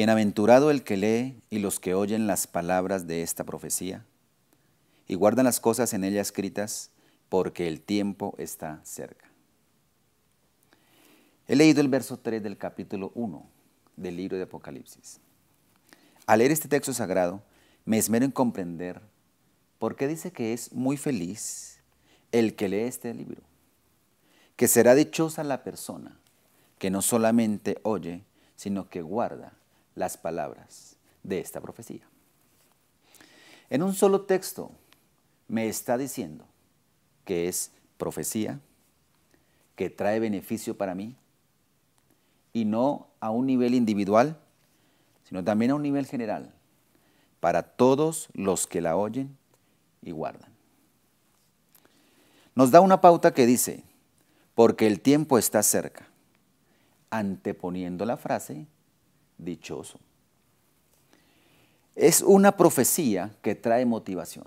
Bienaventurado el que lee y los que oyen las palabras de esta profecía y guardan las cosas en ella escritas, porque el tiempo está cerca. He leído el verso 3 del capítulo 1 del libro de Apocalipsis. Al leer este texto sagrado, me esmero en comprender por qué dice que es muy feliz el que lee este libro, que será dichosa la persona que no solamente oye, sino que guarda las palabras de esta profecía. En un solo texto me está diciendo que es profecía, que trae beneficio para mí, y no a un nivel individual, sino también a un nivel general, para todos los que la oyen y guardan. Nos da una pauta que dice, porque el tiempo está cerca, anteponiendo la frase dichoso. Es una profecía que trae motivación.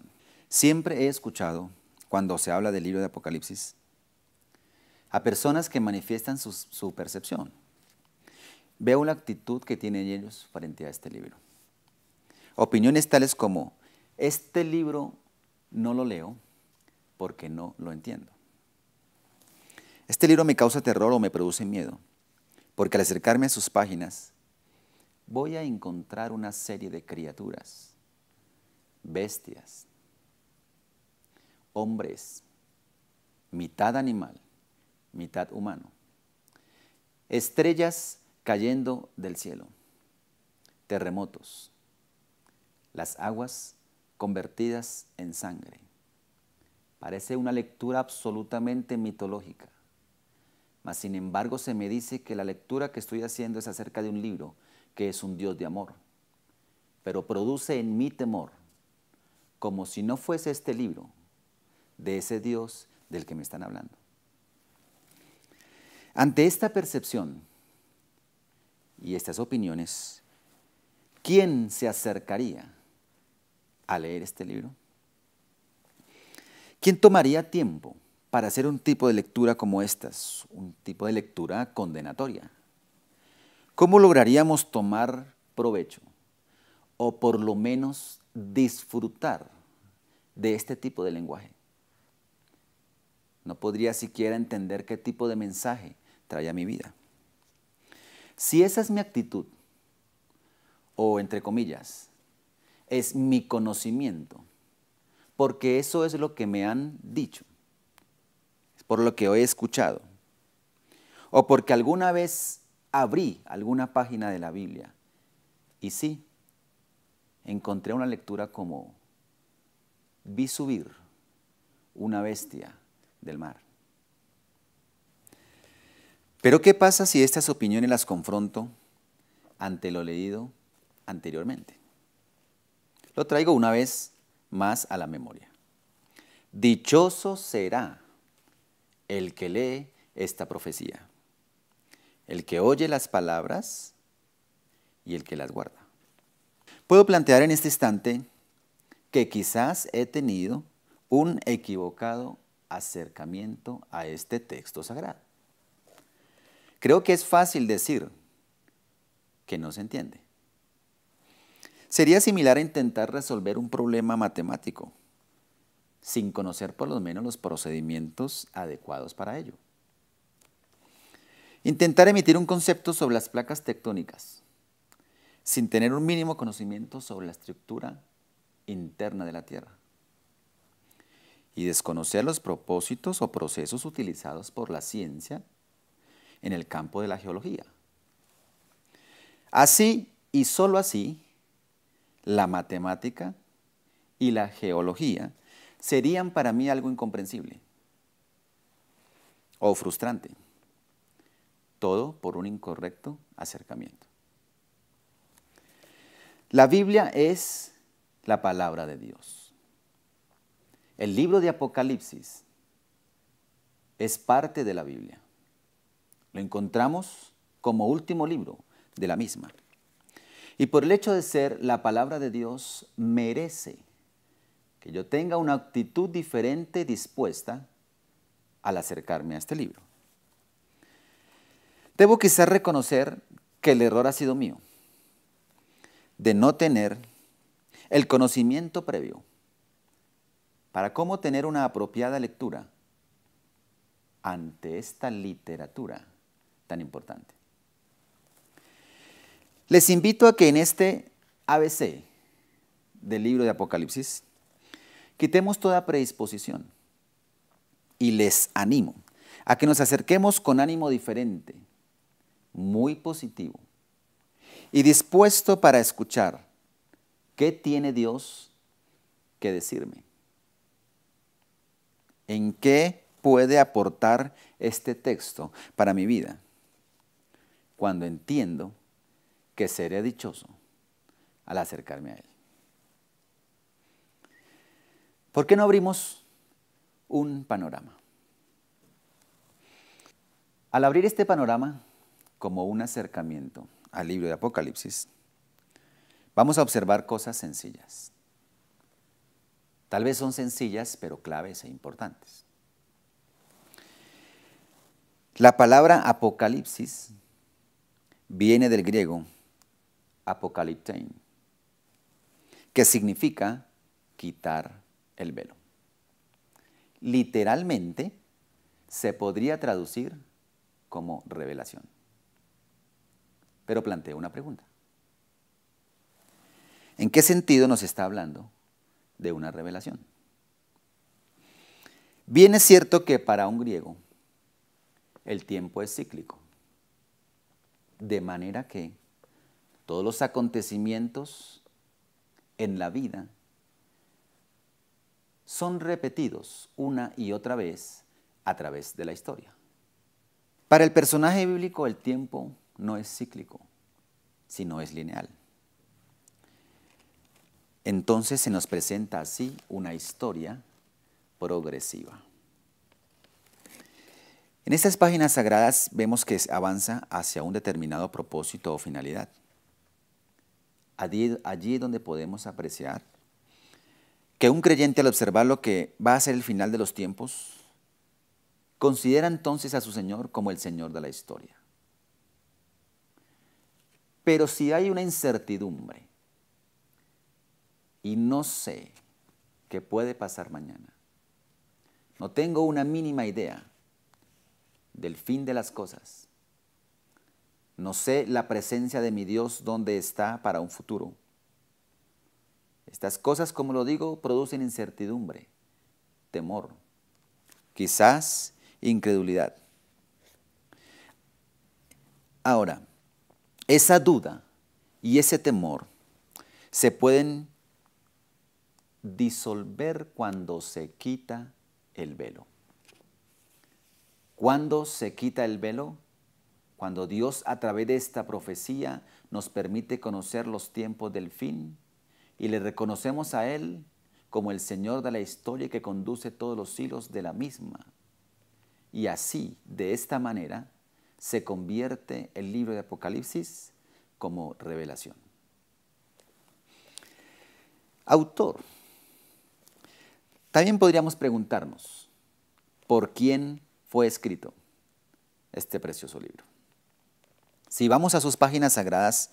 Siempre he escuchado, cuando se habla del libro de Apocalipsis, a personas que manifiestan su, percepción. Veo la actitud que tienen ellos frente a este libro. Opiniones tales como, este libro no lo leo porque no lo entiendo. Este libro me causa terror o me produce miedo, porque al acercarme a sus páginas voy a encontrar una serie de criaturas, bestias, hombres, mitad animal, mitad humano, estrellas cayendo del cielo, terremotos, las aguas convertidas en sangre. Parece una lectura absolutamente mitológica, mas sin embargo se me dice que la lectura que estoy haciendo es acerca de un libro que es un Dios de amor, pero produce en mí temor, como si no fuese este libro de ese Dios del que me están hablando. Ante esta percepción y estas opiniones, ¿quién se acercaría a leer este libro? ¿Quién tomaría tiempo para hacer un tipo de lectura como estas, un tipo de lectura condenatoria? ¿Cómo lograríamos tomar provecho o por lo menos disfrutar de este tipo de lenguaje? No podría siquiera entender qué tipo de mensaje trae a mi vida. Si esa es mi actitud, o entre comillas, es mi conocimiento, porque eso es lo que me han dicho, por lo que he escuchado, o porque alguna vez abrí alguna página de la Biblia y sí, encontré una lectura como vi subir una bestia del mar. Pero ¿qué pasa si estas opiniones las confronto ante lo leído anteriormente? Lo traigo una vez más a la memoria. Dichoso será el que lee esta profecía el que oye las palabras y el que las guarda. Puedo plantear en este instante que quizás he tenido un equivocado acercamiento a este texto sagrado. Creo que es fácil decir que no se entiende. Sería similar a intentar resolver un problema matemático sin conocer por lo menos los procedimientos adecuados para ello. Intentar emitir un concepto sobre las placas tectónicas sin tener un mínimo conocimiento sobre la estructura interna de la Tierra y desconocer los propósitos o procesos utilizados por la ciencia en el campo de la geología. Así y sólo así, la matemática y la geología serían para mí algo incomprensible o frustrante todo por un incorrecto acercamiento. La Biblia es la palabra de Dios. El libro de Apocalipsis es parte de la Biblia. Lo encontramos como último libro de la misma. Y por el hecho de ser la palabra de Dios merece que yo tenga una actitud diferente dispuesta al acercarme a este libro. Debo quizás reconocer que el error ha sido mío, de no tener el conocimiento previo para cómo tener una apropiada lectura ante esta literatura tan importante. Les invito a que en este ABC del libro de Apocalipsis quitemos toda predisposición y les animo a que nos acerquemos con ánimo diferente muy positivo y dispuesto para escuchar qué tiene Dios que decirme. ¿En qué puede aportar este texto para mi vida? Cuando entiendo que seré dichoso al acercarme a Él. ¿Por qué no abrimos un panorama? Al abrir este panorama, como un acercamiento al libro de Apocalipsis, vamos a observar cosas sencillas. Tal vez son sencillas, pero claves e importantes. La palabra Apocalipsis viene del griego apocaliptein, que significa quitar el velo. Literalmente se podría traducir como revelación pero planteo una pregunta. ¿En qué sentido nos está hablando de una revelación? Bien es cierto que para un griego el tiempo es cíclico, de manera que todos los acontecimientos en la vida son repetidos una y otra vez a través de la historia. Para el personaje bíblico el tiempo no es cíclico, sino es lineal. Entonces se nos presenta así una historia progresiva. En estas páginas sagradas vemos que avanza hacia un determinado propósito o finalidad. Allí, donde podemos apreciar que un creyente al observar lo que va a ser el final de los tiempos, considera entonces a su Señor como el Señor de la historia. Pero si hay una incertidumbre y no sé qué puede pasar mañana, no tengo una mínima idea del fin de las cosas, no sé la presencia de mi Dios dónde está para un futuro. Estas cosas, como lo digo, producen incertidumbre, temor, quizás incredulidad. Ahora, esa duda y ese temor se pueden disolver cuando se quita el velo. cuando se quita el velo? Cuando Dios a través de esta profecía nos permite conocer los tiempos del fin y le reconocemos a Él como el Señor de la historia que conduce todos los hilos de la misma. Y así, de esta manera, se convierte el libro de Apocalipsis como revelación. Autor. También podríamos preguntarnos, ¿por quién fue escrito este precioso libro? Si vamos a sus páginas sagradas,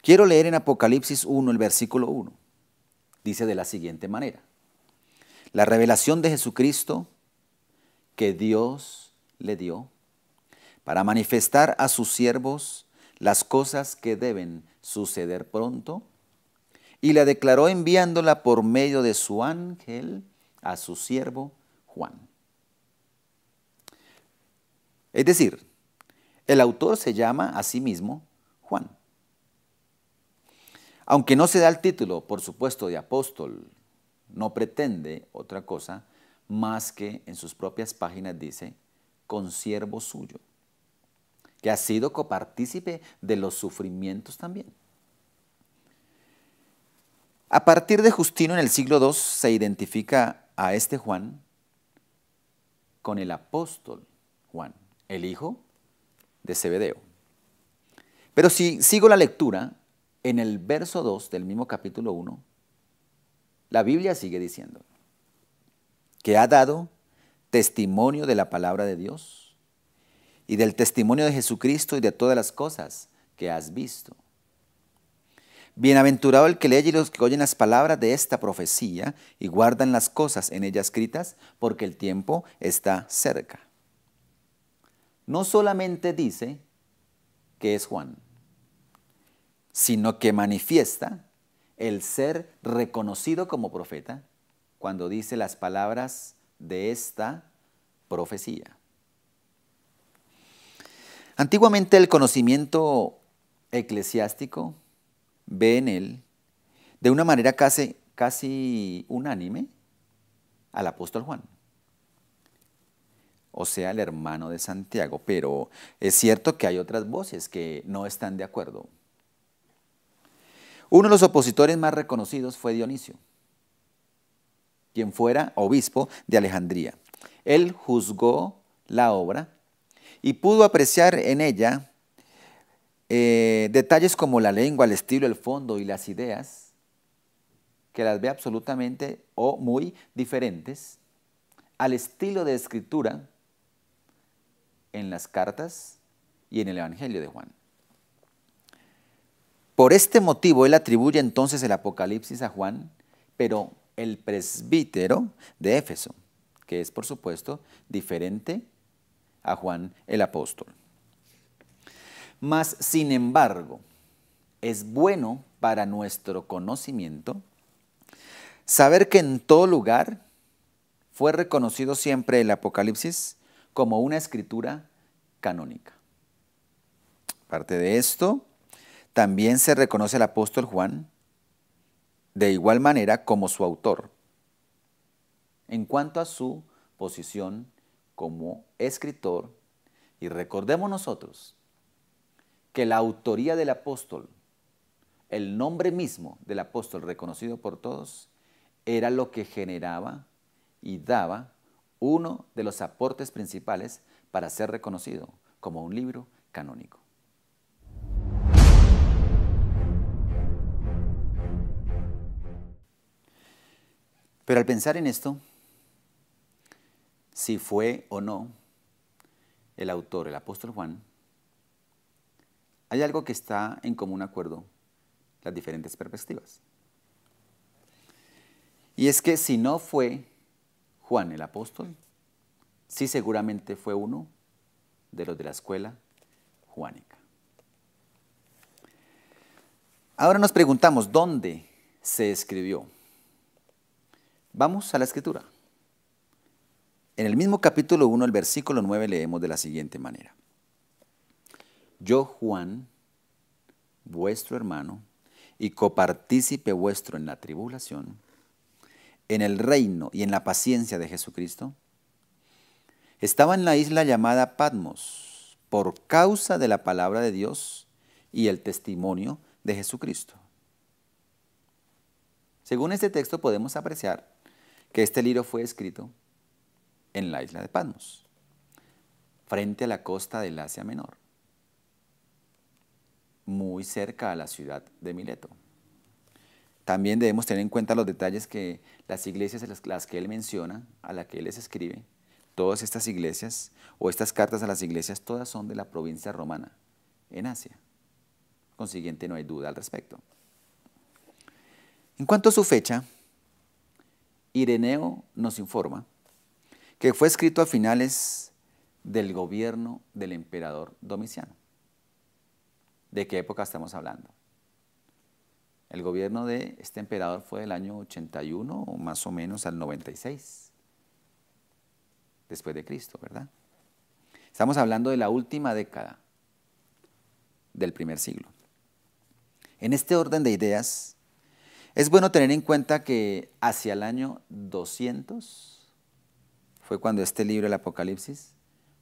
quiero leer en Apocalipsis 1 el versículo 1. Dice de la siguiente manera, la revelación de Jesucristo que Dios le dio para manifestar a sus siervos las cosas que deben suceder pronto, y la declaró enviándola por medio de su ángel a su siervo Juan. Es decir, el autor se llama a sí mismo Juan. Aunque no se da el título, por supuesto, de apóstol, no pretende otra cosa más que en sus propias páginas dice, con siervo suyo que ha sido copartícipe de los sufrimientos también. A partir de Justino en el siglo II se identifica a este Juan con el apóstol Juan, el hijo de Zebedeo. Pero si sigo la lectura, en el verso 2 del mismo capítulo 1, la Biblia sigue diciendo que ha dado testimonio de la palabra de Dios y del testimonio de Jesucristo y de todas las cosas que has visto. Bienaventurado el que lee y los que oyen las palabras de esta profecía y guardan las cosas en ella escritas, porque el tiempo está cerca. No solamente dice que es Juan, sino que manifiesta el ser reconocido como profeta cuando dice las palabras de esta profecía. Antiguamente el conocimiento eclesiástico ve en él, de una manera casi, casi unánime, al apóstol Juan, o sea, el hermano de Santiago, pero es cierto que hay otras voces que no están de acuerdo. Uno de los opositores más reconocidos fue Dionisio, quien fuera obispo de Alejandría. Él juzgó la obra y pudo apreciar en ella eh, detalles como la lengua, el estilo, el fondo y las ideas, que las ve absolutamente o muy diferentes al estilo de escritura en las cartas y en el Evangelio de Juan. Por este motivo él atribuye entonces el Apocalipsis a Juan, pero el presbítero de Éfeso, que es por supuesto diferente a Juan el apóstol. Mas, sin embargo, es bueno para nuestro conocimiento saber que en todo lugar fue reconocido siempre el Apocalipsis como una escritura canónica. Aparte de esto, también se reconoce al apóstol Juan de igual manera como su autor en cuanto a su posición como escritor y recordemos nosotros que la autoría del apóstol, el nombre mismo del apóstol reconocido por todos, era lo que generaba y daba uno de los aportes principales para ser reconocido como un libro canónico. Pero al pensar en esto, si fue o no el autor, el apóstol Juan, hay algo que está en común acuerdo, las diferentes perspectivas. Y es que si no fue Juan el apóstol, sí seguramente fue uno de los de la escuela juánica. Ahora nos preguntamos, ¿dónde se escribió? Vamos a la escritura. En el mismo capítulo 1, el versículo 9, leemos de la siguiente manera. Yo, Juan, vuestro hermano, y copartícipe vuestro en la tribulación, en el reino y en la paciencia de Jesucristo, estaba en la isla llamada Patmos por causa de la palabra de Dios y el testimonio de Jesucristo. Según este texto podemos apreciar que este libro fue escrito en la isla de Patmos, frente a la costa del Asia Menor, muy cerca a la ciudad de Mileto. También debemos tener en cuenta los detalles que las iglesias las que él menciona, a las que él les escribe, todas estas iglesias o estas cartas a las iglesias, todas son de la provincia romana, en Asia. Consiguiente, no hay duda al respecto. En cuanto a su fecha, Ireneo nos informa que fue escrito a finales del gobierno del emperador Domiciano. ¿De qué época estamos hablando? El gobierno de este emperador fue del año 81 o más o menos al 96, después de Cristo, ¿verdad? Estamos hablando de la última década del primer siglo. En este orden de ideas, es bueno tener en cuenta que hacia el año 200, fue cuando este libro, el Apocalipsis,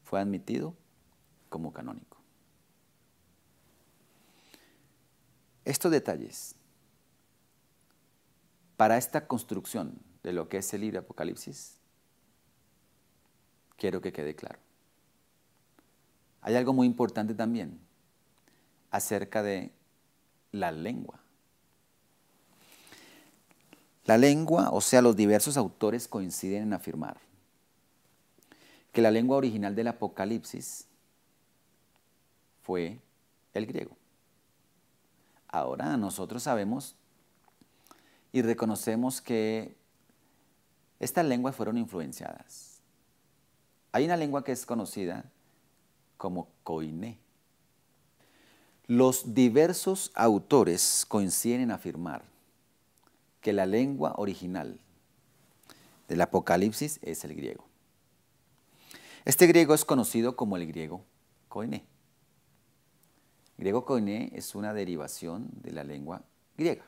fue admitido como canónico. Estos detalles, para esta construcción de lo que es el libro Apocalipsis, quiero que quede claro. Hay algo muy importante también acerca de la lengua. La lengua, o sea, los diversos autores coinciden en afirmar que la lengua original del Apocalipsis fue el griego. Ahora nosotros sabemos y reconocemos que estas lenguas fueron influenciadas. Hay una lengua que es conocida como Koine. Los diversos autores coinciden en afirmar que la lengua original del Apocalipsis es el griego. Este griego es conocido como el griego koiné. griego koiné es una derivación de la lengua griega,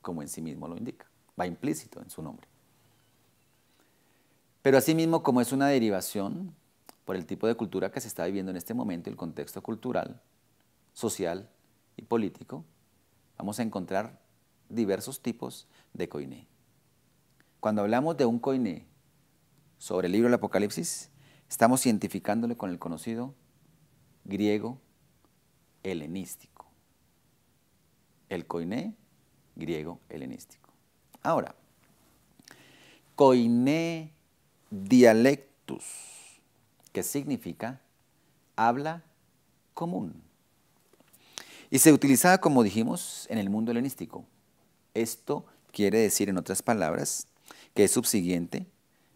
como en sí mismo lo indica, va implícito en su nombre. Pero asimismo, como es una derivación por el tipo de cultura que se está viviendo en este momento, el contexto cultural, social y político, vamos a encontrar diversos tipos de koiné. Cuando hablamos de un koiné sobre el libro del Apocalipsis, Estamos identificándole con el conocido griego helenístico. El coiné, griego helenístico. Ahora, koiné dialectus, que significa habla común. Y se utilizaba, como dijimos, en el mundo helenístico. Esto quiere decir, en otras palabras, que es subsiguiente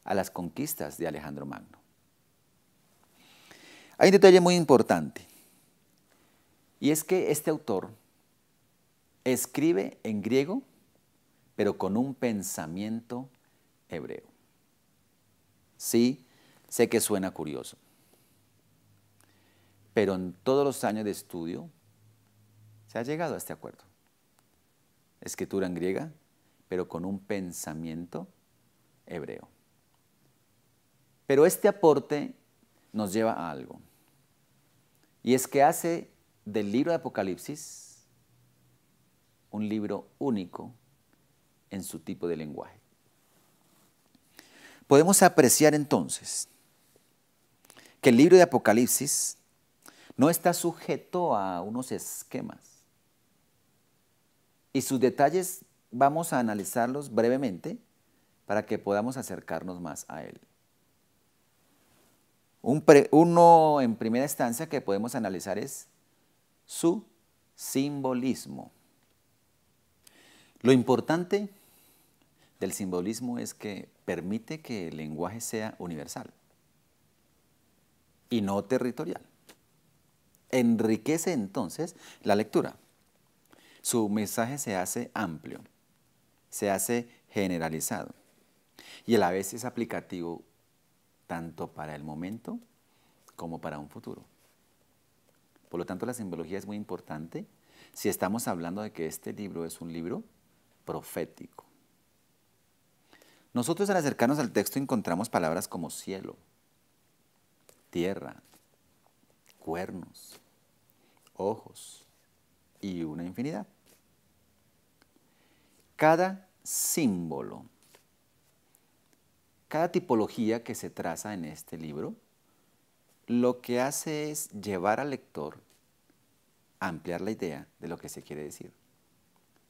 a las conquistas de Alejandro Magno. Hay un detalle muy importante, y es que este autor escribe en griego, pero con un pensamiento hebreo. Sí, sé que suena curioso, pero en todos los años de estudio se ha llegado a este acuerdo. Escritura en griega, pero con un pensamiento hebreo. Pero este aporte nos lleva a algo. Y es que hace del libro de Apocalipsis un libro único en su tipo de lenguaje. Podemos apreciar entonces que el libro de Apocalipsis no está sujeto a unos esquemas. Y sus detalles vamos a analizarlos brevemente para que podamos acercarnos más a él uno en primera instancia que podemos analizar es su simbolismo. Lo importante del simbolismo es que permite que el lenguaje sea universal y no territorial. Enriquece entonces la lectura. Su mensaje se hace amplio, se hace generalizado y a la vez es aplicativo tanto para el momento como para un futuro. Por lo tanto, la simbología es muy importante si estamos hablando de que este libro es un libro profético. Nosotros al acercarnos al texto encontramos palabras como cielo, tierra, cuernos, ojos y una infinidad. Cada símbolo cada tipología que se traza en este libro lo que hace es llevar al lector a ampliar la idea de lo que se quiere decir.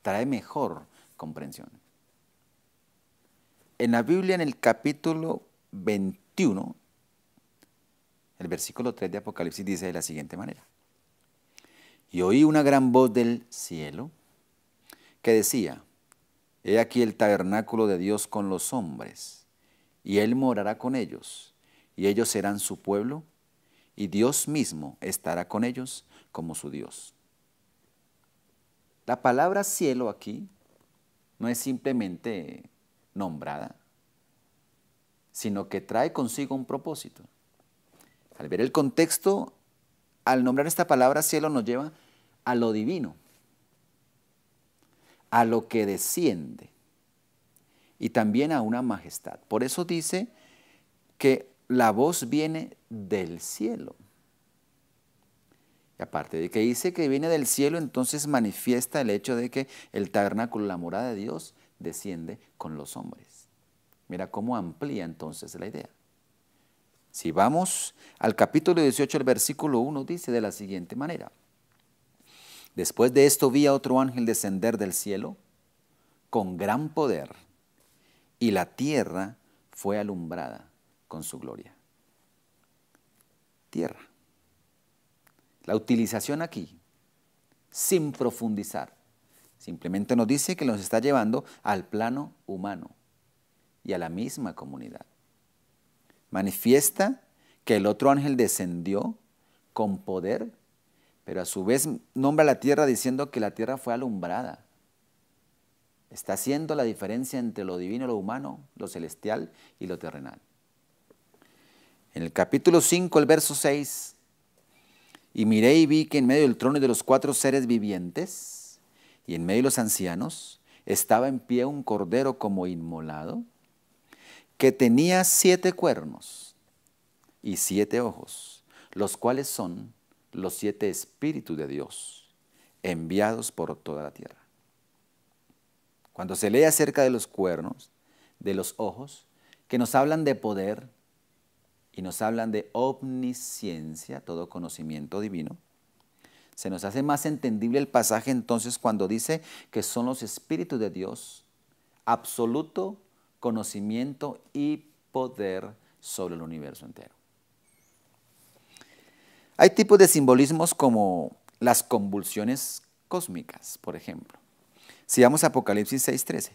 Trae mejor comprensión. En la Biblia, en el capítulo 21, el versículo 3 de Apocalipsis dice de la siguiente manera. Y oí una gran voz del cielo que decía, He aquí el tabernáculo de Dios con los hombres y Él morará con ellos, y ellos serán su pueblo, y Dios mismo estará con ellos como su Dios. La palabra cielo aquí no es simplemente nombrada, sino que trae consigo un propósito. Al ver el contexto, al nombrar esta palabra cielo nos lleva a lo divino, a lo que desciende, y también a una majestad. Por eso dice que la voz viene del cielo. Y aparte de que dice que viene del cielo, entonces manifiesta el hecho de que el tabernáculo, la morada de Dios, desciende con los hombres. Mira cómo amplía entonces la idea. Si vamos al capítulo 18, el versículo 1 dice de la siguiente manera. Después de esto vi a otro ángel descender del cielo con gran poder y la tierra fue alumbrada con su gloria. Tierra. La utilización aquí, sin profundizar, simplemente nos dice que nos está llevando al plano humano y a la misma comunidad. Manifiesta que el otro ángel descendió con poder, pero a su vez nombra la tierra diciendo que la tierra fue alumbrada está haciendo la diferencia entre lo divino y lo humano, lo celestial y lo terrenal. En el capítulo 5, el verso 6, y miré y vi que en medio del trono de los cuatro seres vivientes, y en medio de los ancianos, estaba en pie un cordero como inmolado, que tenía siete cuernos y siete ojos, los cuales son los siete espíritus de Dios, enviados por toda la tierra. Cuando se lee acerca de los cuernos, de los ojos, que nos hablan de poder y nos hablan de omnisciencia, todo conocimiento divino, se nos hace más entendible el pasaje entonces cuando dice que son los espíritus de Dios, absoluto conocimiento y poder sobre el universo entero. Hay tipos de simbolismos como las convulsiones cósmicas, por ejemplo. Si Apocalipsis 6:13.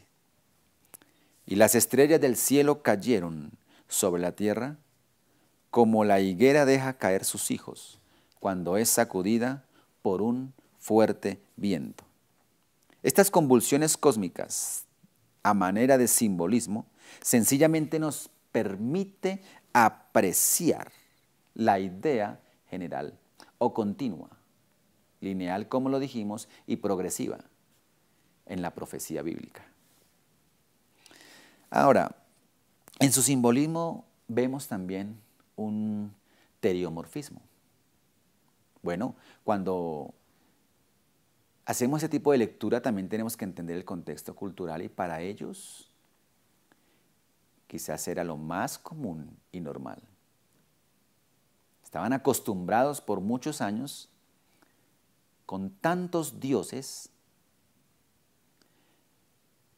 Y las estrellas del cielo cayeron sobre la tierra como la higuera deja caer sus hijos cuando es sacudida por un fuerte viento. Estas convulsiones cósmicas, a manera de simbolismo, sencillamente nos permite apreciar la idea general o continua, lineal como lo dijimos, y progresiva en la profecía bíblica. Ahora, en su simbolismo vemos también un teriomorfismo. Bueno, cuando hacemos ese tipo de lectura también tenemos que entender el contexto cultural y para ellos quizás era lo más común y normal. Estaban acostumbrados por muchos años con tantos dioses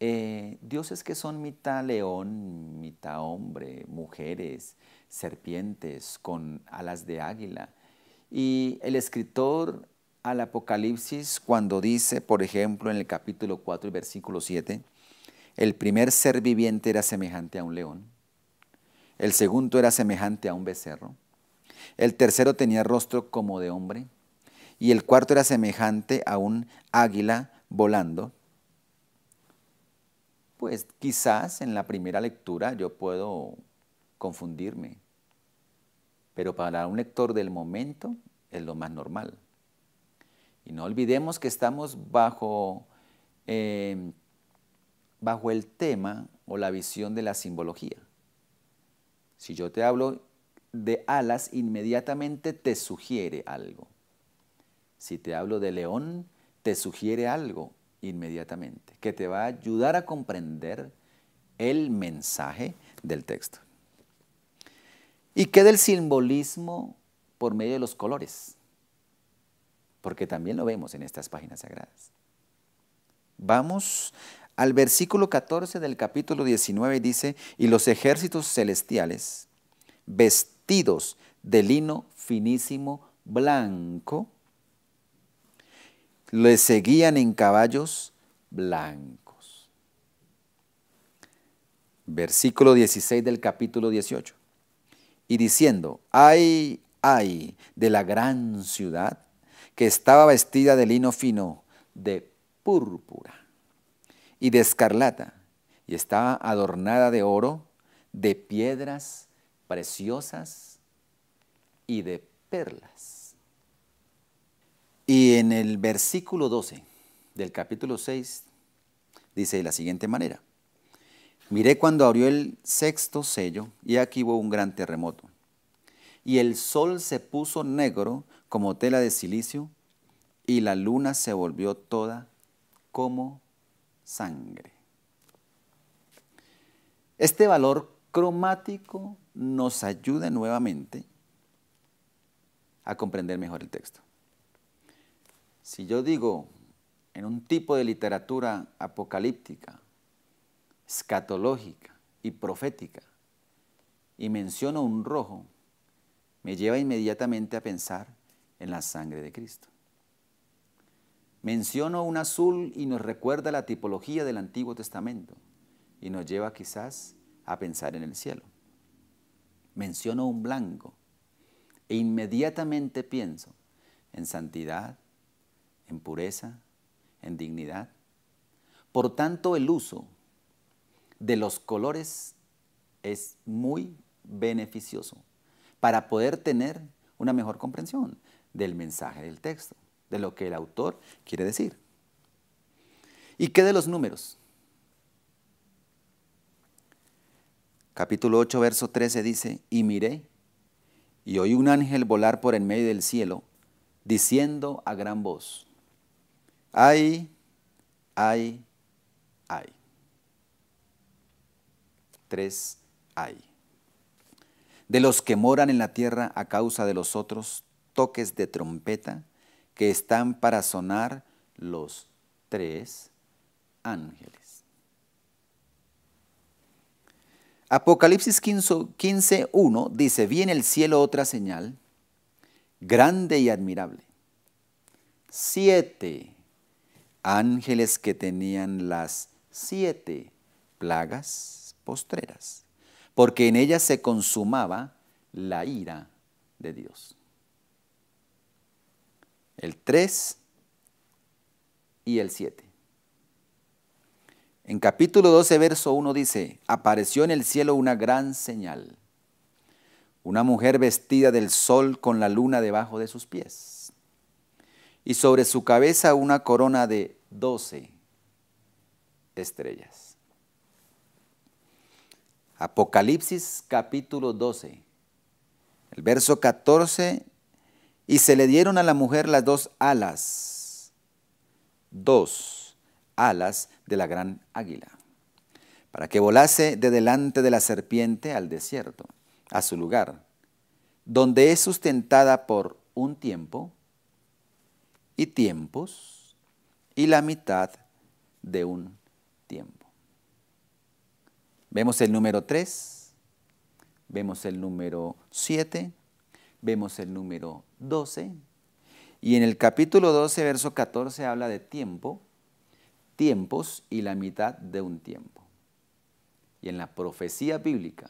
Dios eh, dioses que son mitad león, mitad hombre, mujeres, serpientes con alas de águila. Y el escritor al Apocalipsis cuando dice, por ejemplo, en el capítulo 4 y versículo 7, el primer ser viviente era semejante a un león, el segundo era semejante a un becerro, el tercero tenía rostro como de hombre, y el cuarto era semejante a un águila volando, pues quizás en la primera lectura yo puedo confundirme, pero para un lector del momento es lo más normal. Y no olvidemos que estamos bajo, eh, bajo el tema o la visión de la simbología. Si yo te hablo de alas, inmediatamente te sugiere algo. Si te hablo de león, te sugiere algo inmediatamente, que te va a ayudar a comprender el mensaje del texto. Y que del simbolismo por medio de los colores, porque también lo vemos en estas páginas sagradas. Vamos al versículo 14 del capítulo 19 dice, y los ejércitos celestiales, vestidos de lino finísimo blanco, le seguían en caballos blancos. Versículo 16 del capítulo 18. Y diciendo, ay, ay, de la gran ciudad que estaba vestida de lino fino, de púrpura y de escarlata, y estaba adornada de oro, de piedras preciosas y de perlas. Y en el versículo 12 del capítulo 6 dice de la siguiente manera, miré cuando abrió el sexto sello y aquí hubo un gran terremoto. Y el sol se puso negro como tela de silicio y la luna se volvió toda como sangre. Este valor cromático nos ayuda nuevamente a comprender mejor el texto. Si yo digo en un tipo de literatura apocalíptica, escatológica y profética, y menciono un rojo, me lleva inmediatamente a pensar en la sangre de Cristo. Menciono un azul y nos recuerda la tipología del Antiguo Testamento y nos lleva quizás a pensar en el cielo. Menciono un blanco e inmediatamente pienso en santidad, en pureza, en dignidad. Por tanto, el uso de los colores es muy beneficioso para poder tener una mejor comprensión del mensaje del texto, de lo que el autor quiere decir. ¿Y qué de los números? Capítulo 8, verso 13 dice, y miré, y oí un ángel volar por en medio del cielo, diciendo a gran voz, hay, hay, hay. Tres hay. De los que moran en la tierra a causa de los otros toques de trompeta que están para sonar los tres ángeles. Apocalipsis 15, 1 dice, viene el cielo otra señal, grande y admirable. Siete ángeles que tenían las siete plagas postreras, porque en ellas se consumaba la ira de Dios. El 3 y el 7. En capítulo 12, verso 1 dice, apareció en el cielo una gran señal, una mujer vestida del sol con la luna debajo de sus pies y sobre su cabeza una corona de doce estrellas. Apocalipsis capítulo 12, el verso 14, y se le dieron a la mujer las dos alas, dos alas de la gran águila, para que volase de delante de la serpiente al desierto, a su lugar, donde es sustentada por un tiempo y tiempos y la mitad de un tiempo. Vemos el número 3, vemos el número 7, vemos el número 12 y en el capítulo 12, verso 14 habla de tiempo, tiempos y la mitad de un tiempo. Y en la profecía bíblica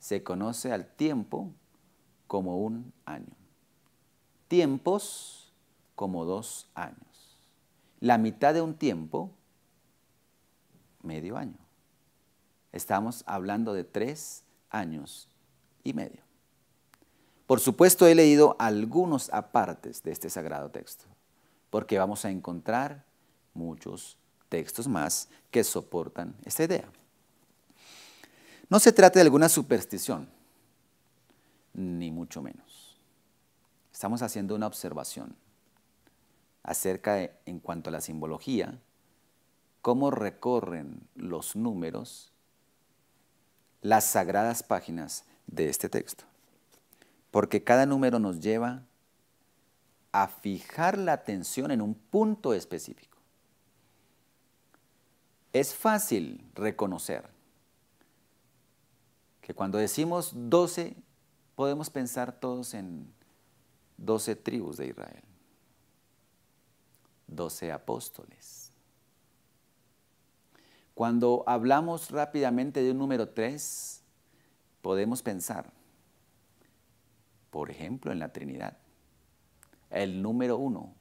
se conoce al tiempo como un año. Tiempos como dos años. La mitad de un tiempo, medio año. Estamos hablando de tres años y medio. Por supuesto, he leído algunos apartes de este sagrado texto, porque vamos a encontrar muchos textos más que soportan esta idea. No se trata de alguna superstición, ni mucho menos. Estamos haciendo una observación acerca de, en cuanto a la simbología, cómo recorren los números las sagradas páginas de este texto. Porque cada número nos lleva a fijar la atención en un punto específico. Es fácil reconocer que cuando decimos 12, podemos pensar todos en 12 tribus de Israel doce apóstoles. Cuando hablamos rápidamente de un número tres, podemos pensar, por ejemplo, en la Trinidad, el número uno,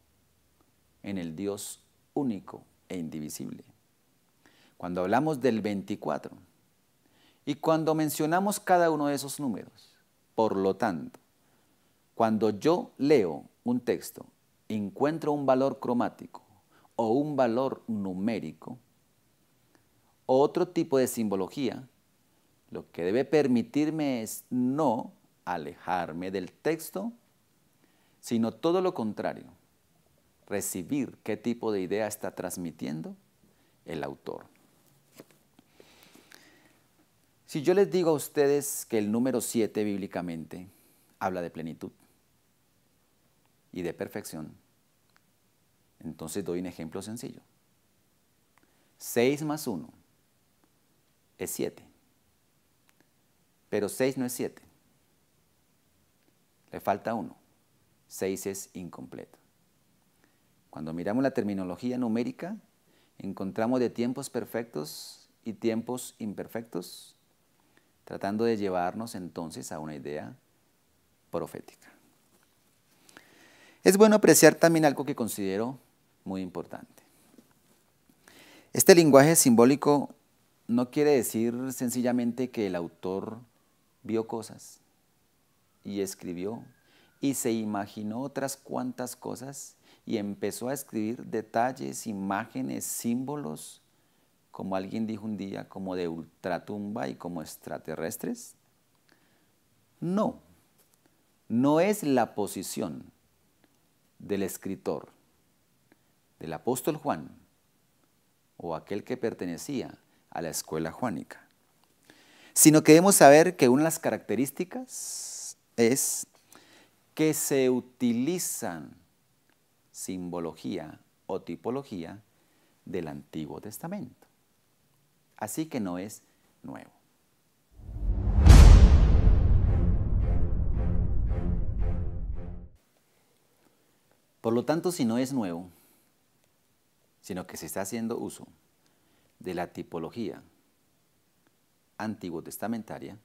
en el Dios único e indivisible. Cuando hablamos del 24 y cuando mencionamos cada uno de esos números, por lo tanto, cuando yo leo un texto encuentro un valor cromático o un valor numérico, o otro tipo de simbología, lo que debe permitirme es no alejarme del texto, sino todo lo contrario, recibir qué tipo de idea está transmitiendo el autor. Si yo les digo a ustedes que el número 7 bíblicamente habla de plenitud y de perfección, entonces doy un ejemplo sencillo. 6 más 1 es 7. Pero 6 no es 7. Le falta 1. 6 es incompleto. Cuando miramos la terminología numérica, encontramos de tiempos perfectos y tiempos imperfectos, tratando de llevarnos entonces a una idea profética. Es bueno apreciar también algo que considero muy importante. Este lenguaje simbólico no quiere decir sencillamente que el autor vio cosas y escribió y se imaginó otras cuantas cosas y empezó a escribir detalles, imágenes, símbolos, como alguien dijo un día, como de ultratumba y como extraterrestres. No, no es la posición del escritor el apóstol Juan o aquel que pertenecía a la escuela juánica, sino que debemos saber que una de las características es que se utilizan simbología o tipología del Antiguo Testamento. Así que no es nuevo. Por lo tanto, si no es nuevo, sino que se está haciendo uso de la tipología antiguo testamentaria,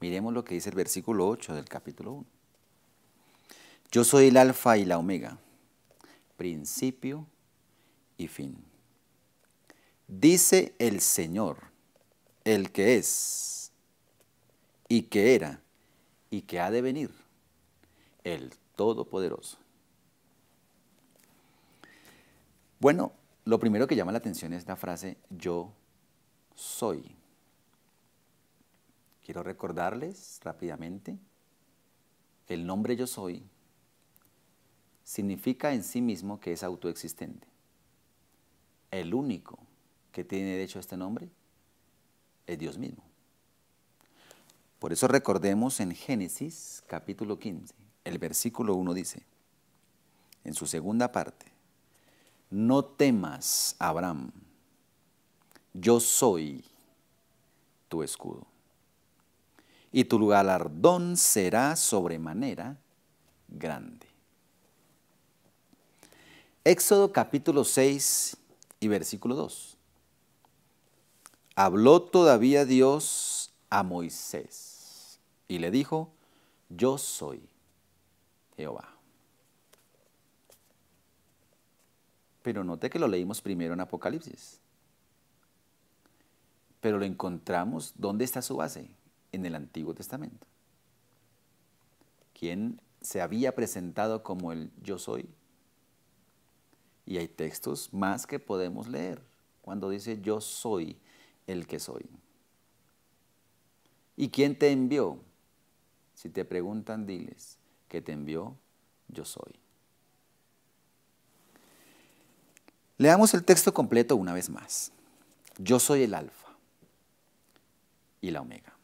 miremos lo que dice el versículo 8 del capítulo 1. Yo soy el alfa y la omega, principio y fin. Dice el Señor, el que es, y que era, y que ha de venir, el Todopoderoso. Bueno, lo primero que llama la atención es la frase yo soy. Quiero recordarles rápidamente el nombre yo soy significa en sí mismo que es autoexistente. El único que tiene derecho a este nombre es Dios mismo. Por eso recordemos en Génesis capítulo 15, el versículo 1 dice, en su segunda parte, no temas, Abraham, yo soy tu escudo. Y tu galardón será sobremanera grande. Éxodo capítulo 6 y versículo 2. Habló todavía Dios a Moisés y le dijo, yo soy Jehová. Pero note que lo leímos primero en Apocalipsis. Pero lo encontramos, ¿dónde está su base? En el Antiguo Testamento. ¿Quién se había presentado como el yo soy? Y hay textos más que podemos leer cuando dice yo soy el que soy. ¿Y quién te envió? Si te preguntan, diles que te envió yo soy. Leamos el texto completo una vez más. Yo soy el alfa y la omega.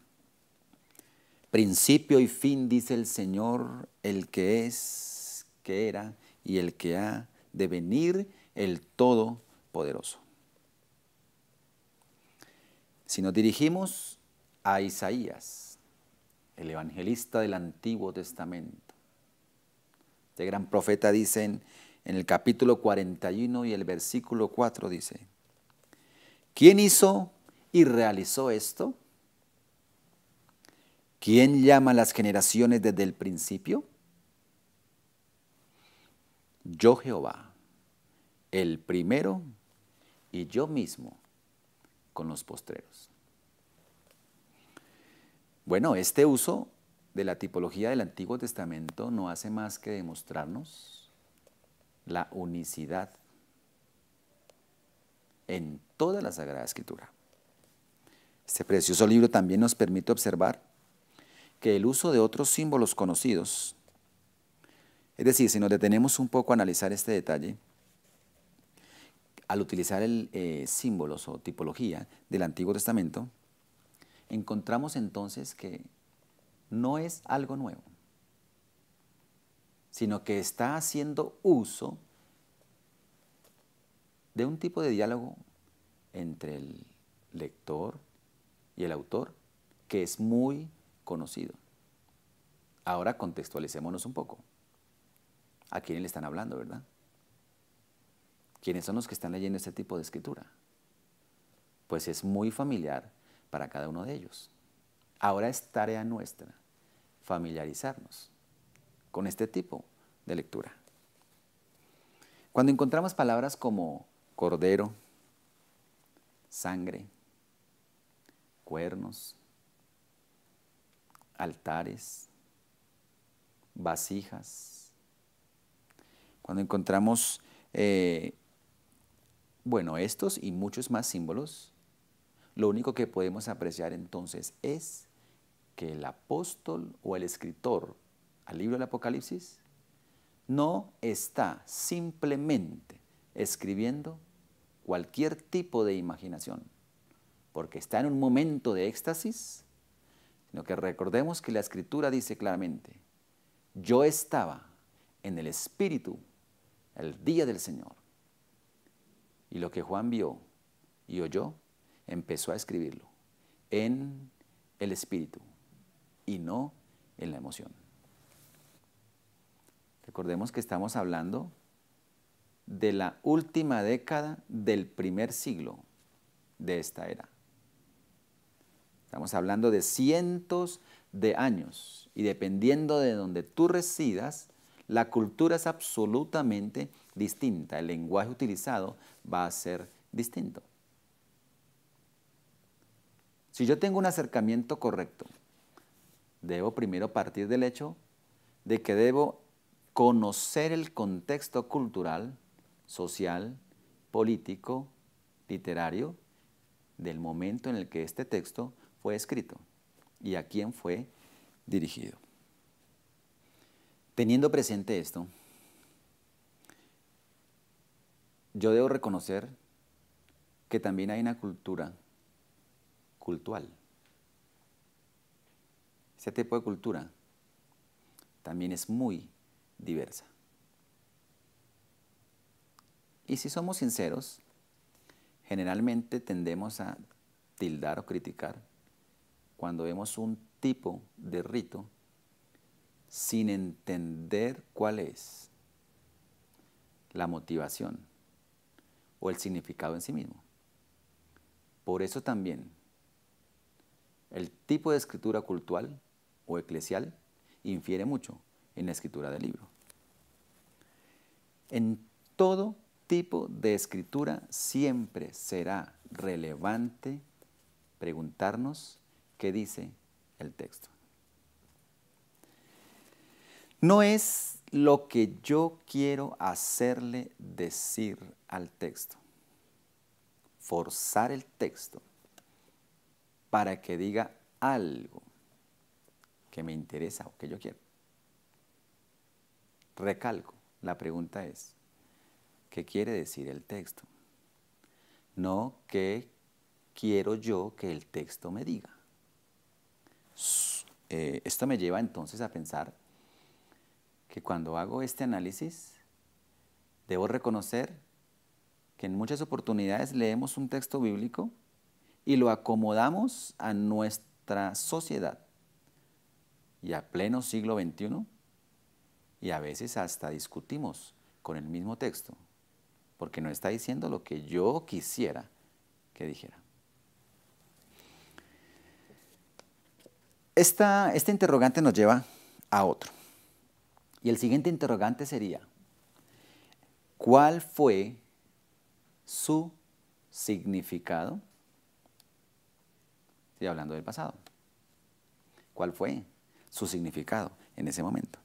Principio y fin, dice el Señor, el que es, que era y el que ha de venir, el Todopoderoso. Si nos dirigimos a Isaías, el evangelista del Antiguo Testamento, este gran profeta dicen, en el capítulo 41 y el versículo 4 dice, ¿quién hizo y realizó esto? ¿Quién llama a las generaciones desde el principio? Yo Jehová, el primero y yo mismo con los postreros. Bueno, este uso de la tipología del Antiguo Testamento no hace más que demostrarnos la unicidad en toda la Sagrada Escritura. Este precioso libro también nos permite observar que el uso de otros símbolos conocidos, es decir, si nos detenemos un poco a analizar este detalle, al utilizar el, símbolo eh, símbolos o tipología del Antiguo Testamento, encontramos entonces que no es algo nuevo sino que está haciendo uso de un tipo de diálogo entre el lector y el autor que es muy conocido. Ahora contextualicémonos un poco. ¿A quién le están hablando, verdad? ¿Quiénes son los que están leyendo este tipo de escritura? Pues es muy familiar para cada uno de ellos. Ahora es tarea nuestra familiarizarnos con este tipo de lectura. Cuando encontramos palabras como cordero, sangre, cuernos, altares, vasijas, cuando encontramos, eh, bueno, estos y muchos más símbolos, lo único que podemos apreciar entonces es que el apóstol o el escritor al libro del Apocalipsis, no está simplemente escribiendo cualquier tipo de imaginación, porque está en un momento de éxtasis, sino que recordemos que la escritura dice claramente, yo estaba en el Espíritu el día del Señor. Y lo que Juan vio y oyó, empezó a escribirlo en el Espíritu y no en la emoción. Recordemos que estamos hablando de la última década del primer siglo de esta era. Estamos hablando de cientos de años y dependiendo de donde tú residas, la cultura es absolutamente distinta, el lenguaje utilizado va a ser distinto. Si yo tengo un acercamiento correcto, debo primero partir del hecho de que debo conocer el contexto cultural, social, político, literario del momento en el que este texto fue escrito y a quién fue dirigido. Teniendo presente esto, yo debo reconocer que también hay una cultura cultural. Este tipo de cultura también es muy diversa. Y si somos sinceros, generalmente tendemos a tildar o criticar cuando vemos un tipo de rito sin entender cuál es la motivación o el significado en sí mismo. Por eso también el tipo de escritura cultural o eclesial infiere mucho en la escritura del libro. En todo tipo de escritura siempre será relevante preguntarnos qué dice el texto. No es lo que yo quiero hacerle decir al texto. Forzar el texto para que diga algo que me interesa o que yo quiero. Recalco, la pregunta es, ¿qué quiere decir el texto? No, ¿qué quiero yo que el texto me diga? Eh, esto me lleva entonces a pensar que cuando hago este análisis, debo reconocer que en muchas oportunidades leemos un texto bíblico y lo acomodamos a nuestra sociedad y a pleno siglo XXI y a veces hasta discutimos con el mismo texto, porque no está diciendo lo que yo quisiera que dijera. Esta, este interrogante nos lleva a otro. Y el siguiente interrogante sería, ¿cuál fue su significado? Estoy hablando del pasado. ¿Cuál fue su significado en ese momento?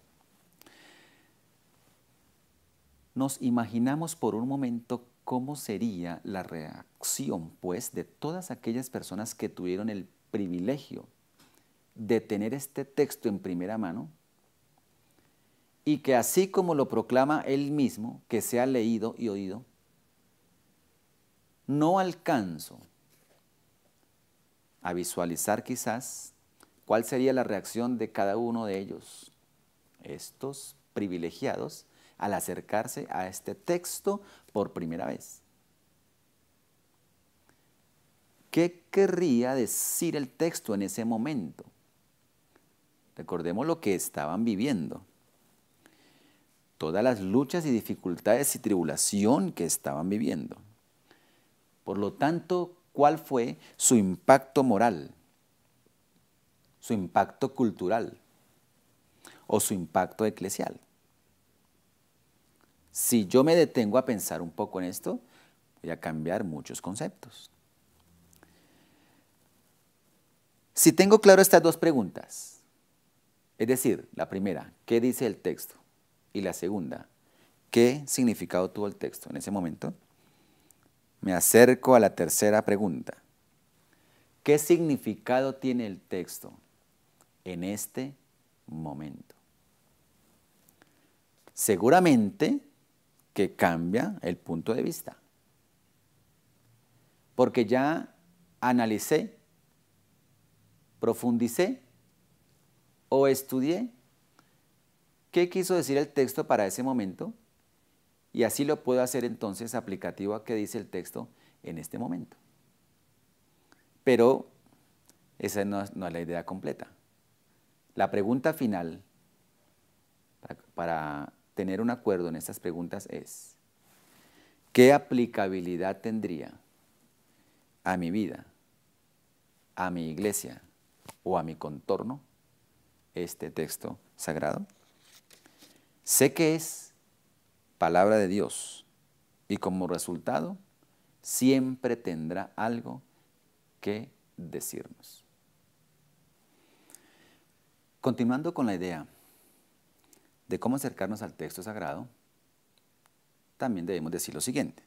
Nos imaginamos por un momento cómo sería la reacción, pues, de todas aquellas personas que tuvieron el privilegio de tener este texto en primera mano y que así como lo proclama él mismo, que se ha leído y oído, no alcanzo a visualizar quizás cuál sería la reacción de cada uno de ellos, estos privilegiados, al acercarse a este texto por primera vez. ¿Qué querría decir el texto en ese momento? Recordemos lo que estaban viviendo. Todas las luchas y dificultades y tribulación que estaban viviendo. Por lo tanto, ¿cuál fue su impacto moral? Su impacto cultural o su impacto eclesial. Si yo me detengo a pensar un poco en esto, voy a cambiar muchos conceptos. Si tengo claro estas dos preguntas, es decir, la primera, ¿qué dice el texto? Y la segunda, ¿qué significado tuvo el texto en ese momento? Me acerco a la tercera pregunta. ¿Qué significado tiene el texto en este momento? Seguramente que cambia el punto de vista. Porque ya analicé, profundicé o estudié qué quiso decir el texto para ese momento y así lo puedo hacer entonces aplicativo a qué dice el texto en este momento. Pero esa no, es la idea completa. La pregunta final para tener un acuerdo en estas preguntas es, ¿qué aplicabilidad tendría a mi vida, a mi iglesia o a mi contorno este texto sagrado? Sé que es palabra de Dios y como resultado siempre tendrá algo que decirnos. Continuando con la idea de cómo acercarnos al texto sagrado, también debemos decir lo siguiente.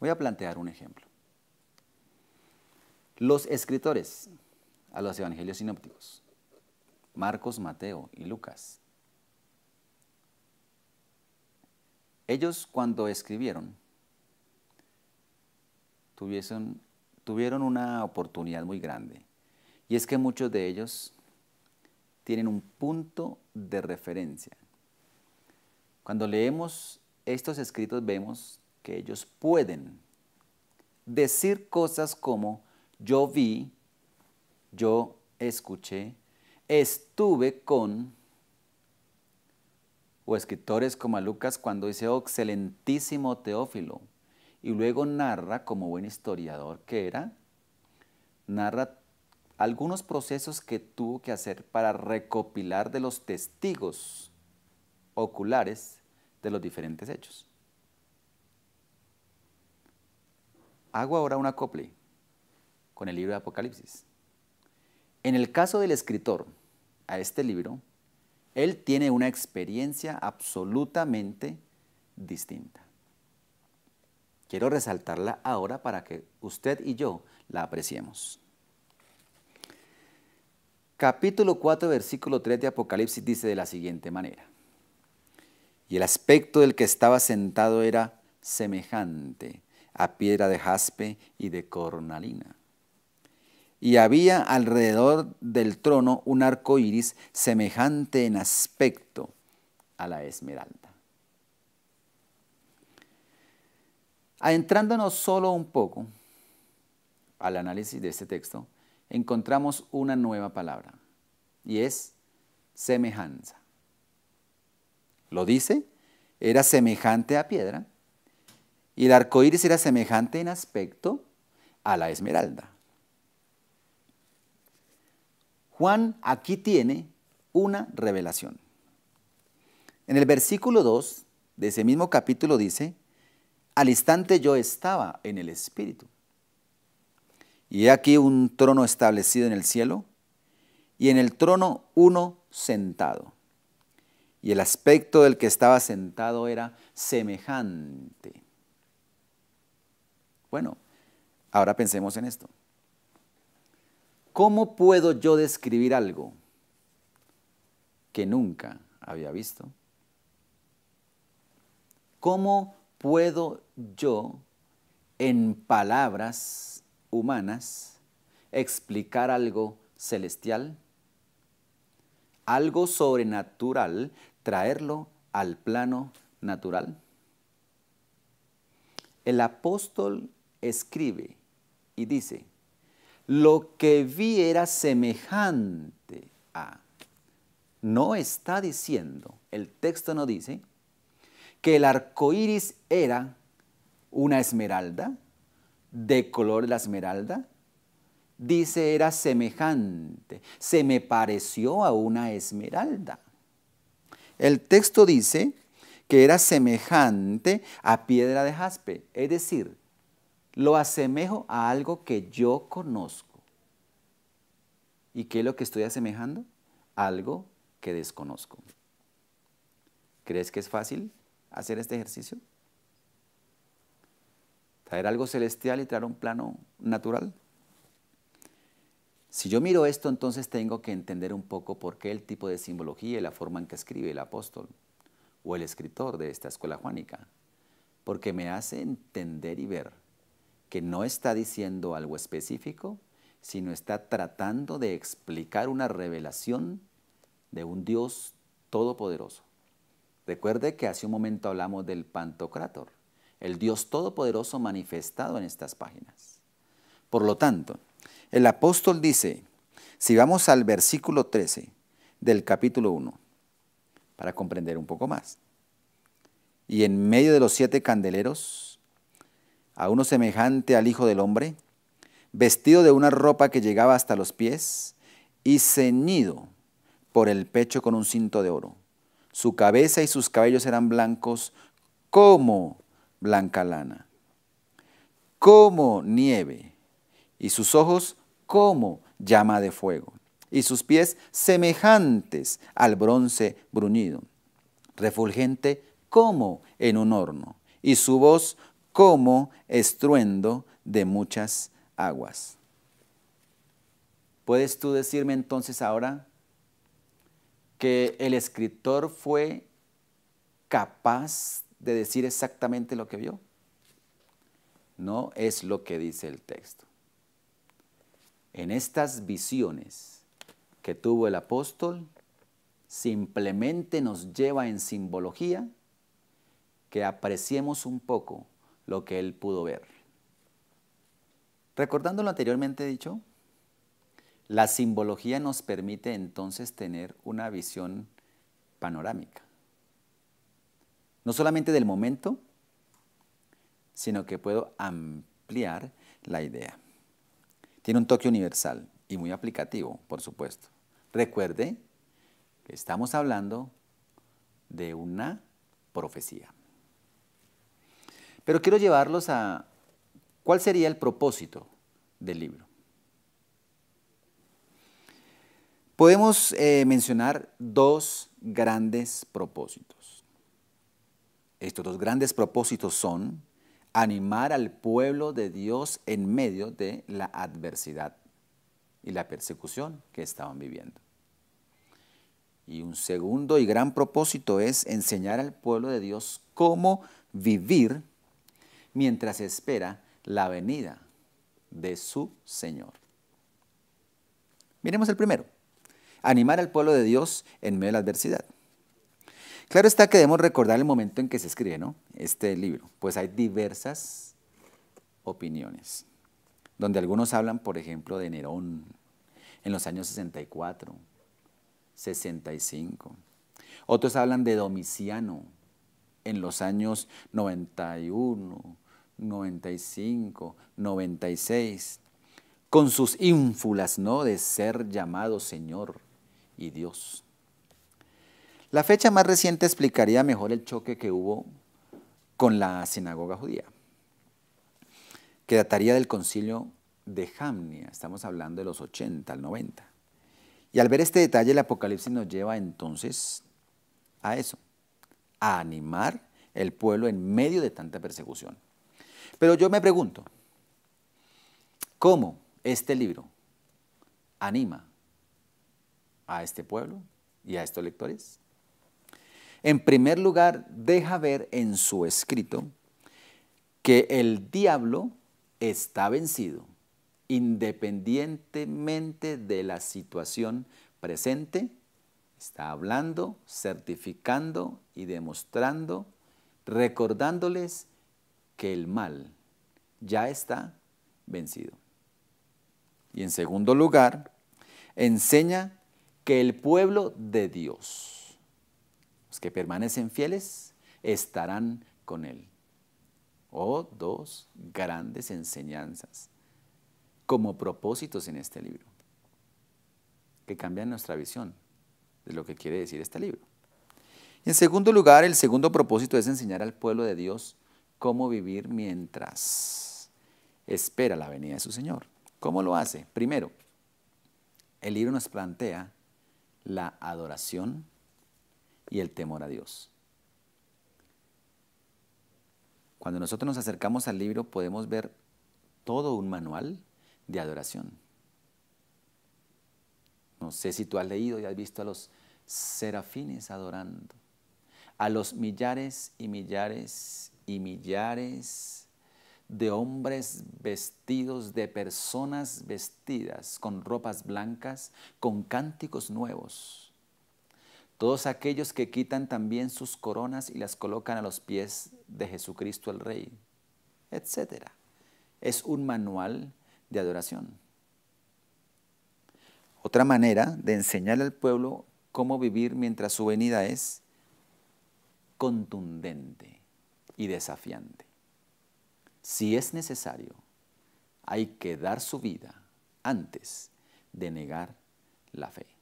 Voy a plantear un ejemplo. Los escritores a los evangelios sinópticos, Marcos, Mateo y Lucas, ellos cuando escribieron tuvieron, una oportunidad muy grande. Y es que muchos de ellos tienen un punto de referencia. Cuando leemos estos escritos vemos que ellos pueden decir cosas como yo vi, yo escuché, estuve con, o escritores como Lucas cuando dice, excelentísimo Teófilo, y luego narra como buen historiador que era, narra algunos procesos que tuvo que hacer para recopilar de los testigos oculares de los diferentes hechos. Hago ahora un acople con el libro de Apocalipsis. En el caso del escritor a este libro, él tiene una experiencia absolutamente distinta. Quiero resaltarla ahora para que usted y yo la apreciemos capítulo 4, versículo 3 de Apocalipsis dice de la siguiente manera, y el aspecto del que estaba sentado era semejante a piedra de jaspe y de cornalina. Y había alrededor del trono un arco iris semejante en aspecto a la esmeralda. Adentrándonos solo un poco al análisis de este texto, encontramos una nueva palabra y es semejanza. Lo dice, era semejante a piedra y el arco iris era semejante en aspecto a la esmeralda. Juan aquí tiene una revelación. En el versículo 2 de ese mismo capítulo dice, al instante yo estaba en el Espíritu. Y aquí un trono establecido en el cielo, y en el trono uno sentado. Y el aspecto del que estaba sentado era semejante. Bueno, ahora pensemos en esto. ¿Cómo puedo yo describir algo que nunca había visto? ¿Cómo puedo yo en palabras humanas explicar algo celestial, algo sobrenatural, traerlo al plano natural? El apóstol escribe y dice, lo que vi era semejante a. No está diciendo, el texto no dice, que el arco iris era una esmeralda, de color la esmeralda? Dice, era semejante, se me pareció a una esmeralda. El texto dice que era semejante a piedra de jaspe, es decir, lo asemejo a algo que yo conozco. ¿Y qué es lo que estoy asemejando? Algo que desconozco. ¿Crees que es fácil hacer este ejercicio? traer algo celestial y traer un plano natural. Si yo miro esto, entonces tengo que entender un poco por qué el tipo de simbología y la forma en que escribe el apóstol o el escritor de esta escuela juánica, porque me hace entender y ver que no está diciendo algo específico, sino está tratando de explicar una revelación de un Dios todopoderoso. Recuerde que hace un momento hablamos del Pantocrátor, el Dios Todopoderoso manifestado en estas páginas. Por lo tanto, el apóstol dice, si vamos al versículo 13 del capítulo 1, para comprender un poco más, y en medio de los siete candeleros, a uno semejante al Hijo del Hombre, vestido de una ropa que llegaba hasta los pies, y ceñido por el pecho con un cinto de oro. Su cabeza y sus cabellos eran blancos como blanca lana, como nieve, y sus ojos como llama de fuego, y sus pies semejantes al bronce bruñido, refulgente como en un horno, y su voz como estruendo de muchas aguas. ¿Puedes tú decirme entonces ahora que el escritor fue capaz de decir exactamente lo que vio. No es lo que dice el texto. En estas visiones que tuvo el apóstol, simplemente nos lleva en simbología que apreciemos un poco lo que él pudo ver. Recordando lo anteriormente dicho, la simbología nos permite entonces tener una visión panorámica no solamente del momento, sino que puedo ampliar la idea. Tiene un toque universal y muy aplicativo, por supuesto. Recuerde que estamos hablando de una profecía. Pero quiero llevarlos a cuál sería el propósito del libro. Podemos eh, mencionar dos grandes propósitos. Estos dos grandes propósitos son animar al pueblo de Dios en medio de la adversidad y la persecución que estaban viviendo. Y un segundo y gran propósito es enseñar al pueblo de Dios cómo vivir mientras espera la venida de su Señor. Miremos el primero, animar al pueblo de Dios en medio de la adversidad. Claro está que debemos recordar el momento en que se escribe este libro, pues hay diversas opiniones, donde algunos hablan, por ejemplo, de Nerón en los años 64, 65. Otros hablan de Domiciano en los años 91, 95, 96, con sus ínfulas ¿no? de ser llamado Señor y Dios. La fecha más reciente explicaría mejor el choque que hubo con la sinagoga judía, que dataría del concilio de Jamnia, estamos hablando de los 80 al 90. Y al ver este detalle, el Apocalipsis nos lleva entonces a eso, a animar el pueblo en medio de tanta persecución. Pero yo me pregunto, ¿cómo este libro anima a este pueblo y a estos lectores? En primer lugar, deja ver en su escrito que el diablo está vencido independientemente de la situación presente, está hablando, certificando y demostrando, recordándoles que el mal ya está vencido. Y en segundo lugar, enseña que el pueblo de Dios, que permanecen fieles estarán con Él. Oh, dos grandes enseñanzas como propósitos en este libro, que cambian nuestra visión de lo que quiere decir este libro. En segundo lugar, el segundo propósito es enseñar al pueblo de Dios cómo vivir mientras espera la venida de su Señor. ¿Cómo lo hace? Primero, el libro nos plantea la adoración y el temor a Dios. Cuando nosotros nos acercamos al libro podemos ver todo un manual de adoración. No sé si tú has leído y has visto a los serafines adorando, a los millares y millares y millares de hombres vestidos, de personas vestidas con ropas blancas, con cánticos nuevos todos aquellos que quitan también sus coronas y las colocan a los pies de Jesucristo el Rey, etc. Es un manual de adoración. Otra manera de enseñar al pueblo cómo vivir mientras su venida es contundente y desafiante. Si es necesario, hay que dar su vida antes de negar la fe.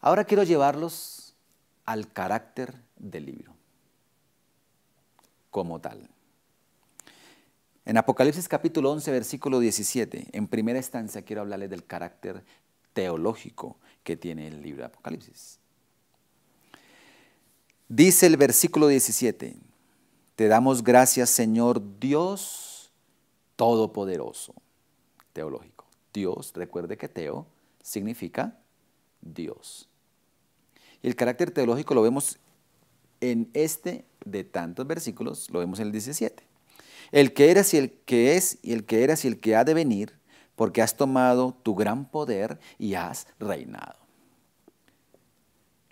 Ahora quiero llevarlos al carácter del libro, como tal. En Apocalipsis capítulo 11, versículo 17, en primera instancia quiero hablarles del carácter teológico que tiene el libro de Apocalipsis. Dice el versículo 17, te damos gracias Señor Dios Todopoderoso, teológico. Dios, recuerde que teo significa Dios. Y el carácter teológico lo vemos en este de tantos versículos, lo vemos en el 17. El que eras y el que es y el que eras y el que ha de venir, porque has tomado tu gran poder y has reinado.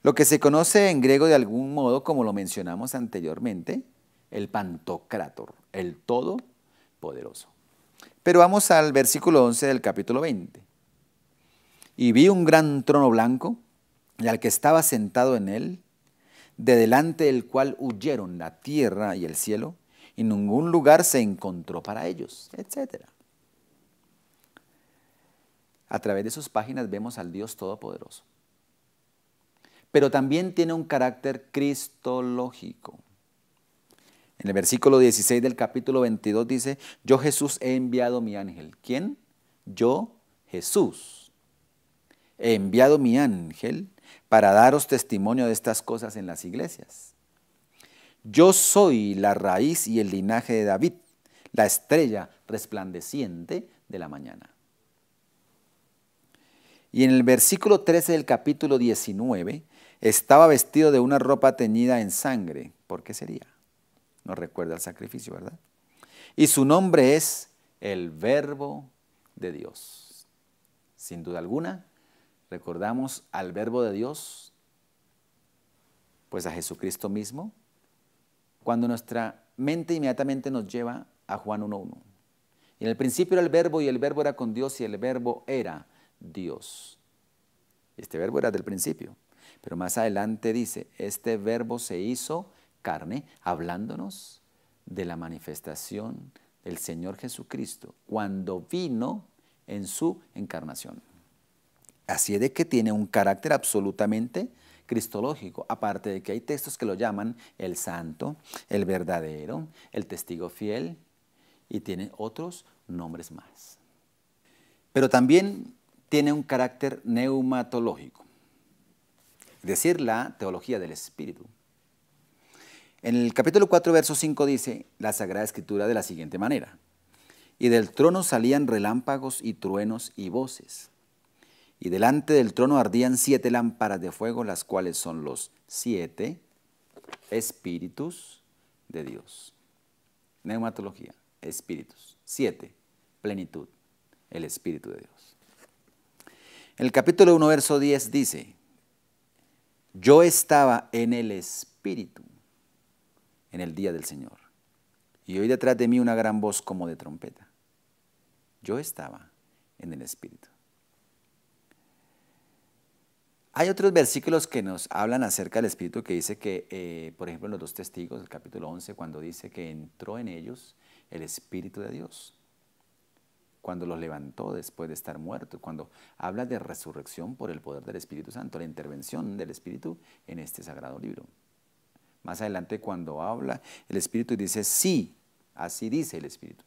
Lo que se conoce en griego de algún modo, como lo mencionamos anteriormente, el pantocrator, el todopoderoso. Pero vamos al versículo 11 del capítulo 20. Y vi un gran trono blanco y al que estaba sentado en él, de delante del cual huyeron la tierra y el cielo, y ningún lugar se encontró para ellos, etc. A través de sus páginas vemos al Dios Todopoderoso. Pero también tiene un carácter cristológico. En el versículo 16 del capítulo 22 dice, yo Jesús he enviado mi ángel. ¿Quién? Yo Jesús. He enviado mi ángel para daros testimonio de estas cosas en las iglesias. Yo soy la raíz y el linaje de David, la estrella resplandeciente de la mañana. Y en el versículo 13 del capítulo 19, estaba vestido de una ropa teñida en sangre. ¿Por qué sería? No recuerda el sacrificio, ¿verdad? Y su nombre es el Verbo de Dios. Sin duda alguna, recordamos al Verbo de Dios, pues a Jesucristo mismo, cuando nuestra mente inmediatamente nos lleva a Juan 1.1. en el principio era el verbo y el verbo era con Dios y el verbo era Dios. Este verbo era del principio. Pero más adelante dice, este verbo se hizo carne hablándonos de la manifestación del Señor Jesucristo cuando vino en su encarnación. Así es de que tiene un carácter absolutamente cristológico, aparte de que hay textos que lo llaman el santo, el verdadero, el testigo fiel, y tiene otros nombres más. Pero también tiene un carácter neumatológico, es decir, la teología del espíritu. En el capítulo 4, verso 5 dice la Sagrada Escritura de la siguiente manera, y del trono salían relámpagos y truenos y voces y delante del trono ardían siete lámparas de fuego, las cuales son los siete espíritus de Dios. Neumatología, espíritus. Siete, plenitud, el espíritu de Dios. El capítulo 1, verso 10 dice, yo estaba en el espíritu en el día del Señor. Y oí detrás de mí una gran voz como de trompeta. Yo estaba en el espíritu. Hay otros versículos que nos hablan acerca del Espíritu que dice que, eh, por ejemplo, en los dos testigos, el capítulo 11, cuando dice que entró en ellos el Espíritu de Dios, cuando los levantó después de estar muertos, cuando habla de resurrección por el poder del Espíritu Santo, la intervención del Espíritu en este sagrado libro. Más adelante cuando habla el Espíritu dice, sí, así dice el Espíritu.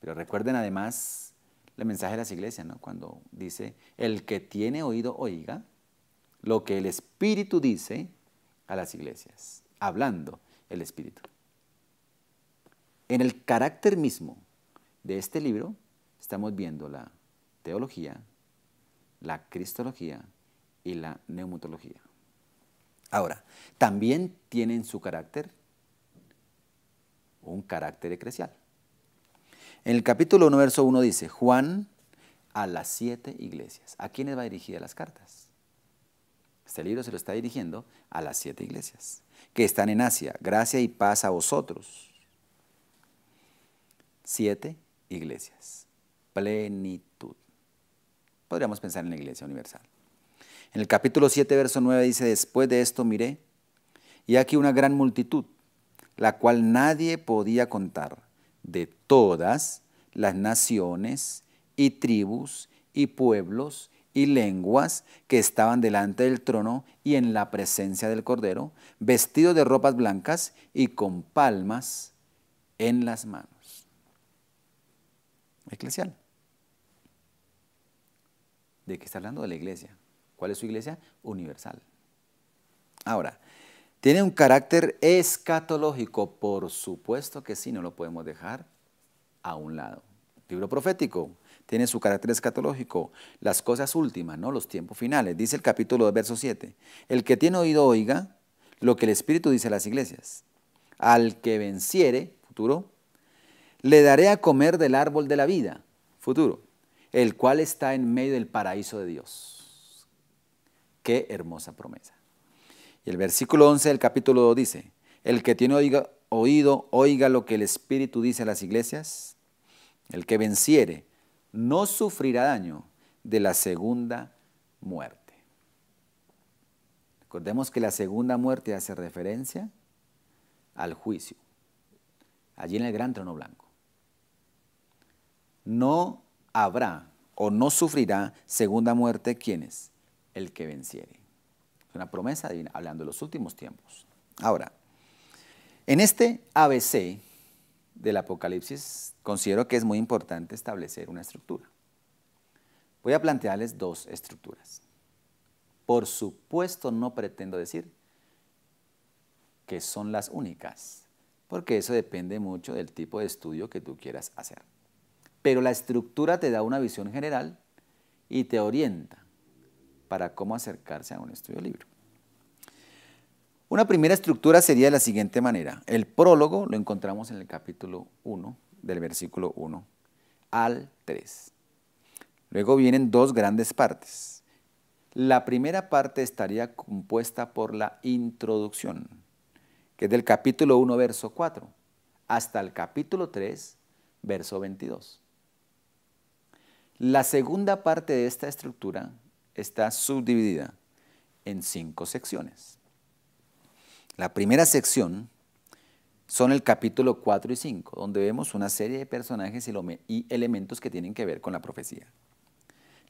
Pero recuerden además el mensaje de las iglesias, cuando dice, el que tiene oído, oiga lo que el Espíritu dice a las iglesias, hablando el Espíritu. En el carácter mismo de este libro estamos viendo la teología, la cristología y la neumatología. Ahora, también tienen su carácter un carácter eclesial. En el capítulo 1, verso 1 dice, Juan a las siete iglesias. ¿A quiénes va dirigida las cartas? Este libro se lo está dirigiendo a las siete iglesias que están en Asia. Gracia y paz a vosotros. Siete iglesias. Plenitud. Podríamos pensar en la iglesia universal. En el capítulo 7, verso 9 dice, después de esto miré, y aquí una gran multitud, la cual nadie podía contar, de todas las naciones y tribus y pueblos y lenguas que estaban delante del trono y en la presencia del Cordero, vestidos de ropas blancas y con palmas en las manos. Eclesial. ¿De qué está hablando? De la iglesia. ¿Cuál es su iglesia? Universal. Ahora, tiene un carácter escatológico, por supuesto que sí, no lo podemos dejar a un lado. Libro profético, tiene su carácter escatológico, las cosas últimas, ¿no? los tiempos finales. Dice el capítulo 2, verso 7. El que tiene oído oiga lo que el Espíritu dice a las iglesias. Al que venciere, futuro, le daré a comer del árbol de la vida, futuro, el cual está en medio del paraíso de Dios. Qué hermosa promesa. Y el versículo 11 del capítulo 2 dice, el que tiene oído oiga lo que el Espíritu dice a las iglesias. El que venciere, no sufrirá daño de la segunda muerte. Recordemos que la segunda muerte hace referencia al juicio, allí en el gran trono blanco. No habrá o no sufrirá segunda muerte quienes, el que venciere. Es una promesa divina, hablando de los últimos tiempos. Ahora, en este ABC del Apocalipsis considero que es muy importante establecer una estructura. Voy a plantearles dos estructuras. Por supuesto no pretendo decir que son las únicas, porque eso depende mucho del tipo de estudio que tú quieras hacer. Pero la estructura te da una visión general y te orienta para cómo acercarse a un estudio libre. Una primera estructura sería de la siguiente manera. El prólogo lo encontramos en el capítulo 1 del versículo 1 al 3. Luego vienen dos grandes partes. La primera parte estaría compuesta por la introducción, que es del capítulo 1, verso 4, hasta el capítulo 3, verso 22. La segunda parte de esta estructura está subdividida en cinco secciones. La primera sección son el capítulo 4 y 5, donde vemos una serie de personajes y elementos que tienen que ver con la profecía.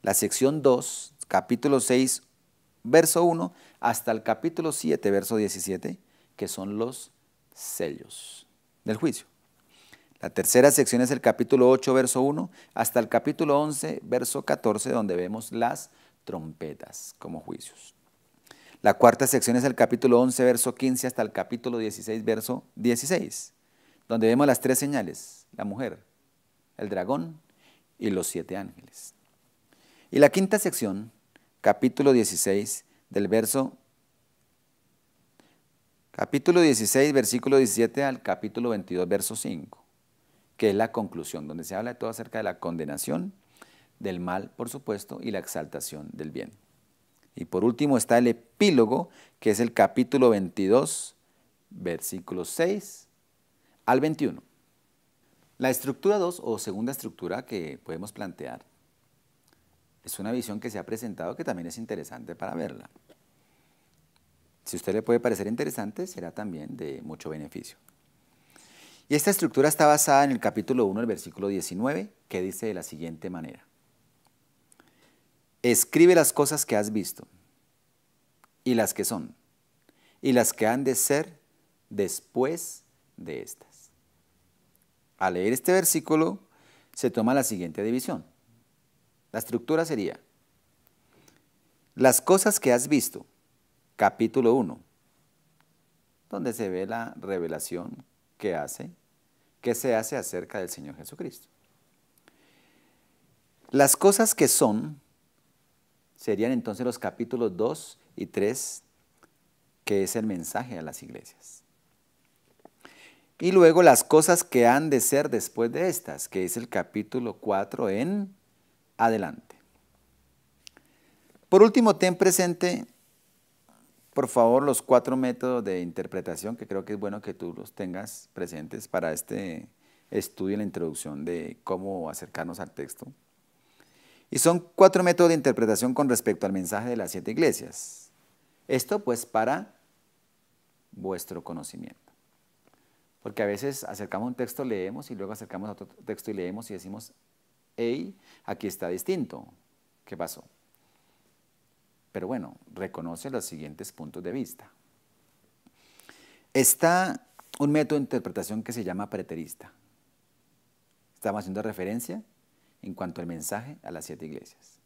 La sección 2, capítulo 6, verso 1, hasta el capítulo 7, verso 17, que son los sellos del juicio. La tercera sección es el capítulo 8, verso 1, hasta el capítulo 11, verso 14, donde vemos las trompetas como juicios. La cuarta sección es el capítulo 11, verso 15 hasta el capítulo 16, verso 16, donde vemos las tres señales, la mujer, el dragón y los siete ángeles. Y la quinta sección, capítulo 16, del verso capítulo 16, versículo 17 al capítulo 22, verso 5, que es la conclusión, donde se habla de todo acerca de la condenación del mal, por supuesto, y la exaltación del bien. Y por último está el epílogo, que es el capítulo 22, versículos 6 al 21. La estructura 2 o segunda estructura que podemos plantear es una visión que se ha presentado que también es interesante para verla. Si a usted le puede parecer interesante, será también de mucho beneficio. Y esta estructura está basada en el capítulo 1, el versículo 19, que dice de la siguiente manera. Escribe las cosas que has visto y las que son y las que han de ser después de estas. Al leer este versículo se toma la siguiente división. La estructura sería las cosas que has visto, capítulo 1, donde se ve la revelación que hace, que se hace acerca del Señor Jesucristo. Las cosas que son, serían entonces los capítulos 2 y 3, que es el mensaje a las iglesias. Y luego las cosas que han de ser después de estas, que es el capítulo 4 en adelante. Por último, ten presente, por favor, los cuatro métodos de interpretación que creo que es bueno que tú los tengas presentes para este estudio y la introducción de cómo acercarnos al texto. Y son cuatro métodos de interpretación con respecto al mensaje de las siete iglesias. Esto pues para vuestro conocimiento. Porque a veces acercamos un texto, leemos y luego acercamos a otro texto y leemos y decimos, hey, aquí está distinto. ¿Qué pasó? Pero bueno, reconoce los siguientes puntos de vista. Está un método de interpretación que se llama preterista. Estamos haciendo referencia en cuanto al mensaje a las siete iglesias.